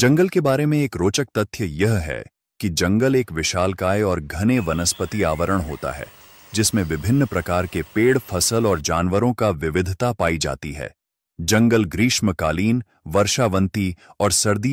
जंगल के बारे में एक रोचक तथ्य यह है कि जंगल एक विशालकाय और घने वनस्पति आवरण होता है जिसमें विभिन्न प्रकार के पेड़ फसल और जानवरों का विविधता पाई जाती है जंगल ग्रीष्मकालीन वर्षावंती और सर्दी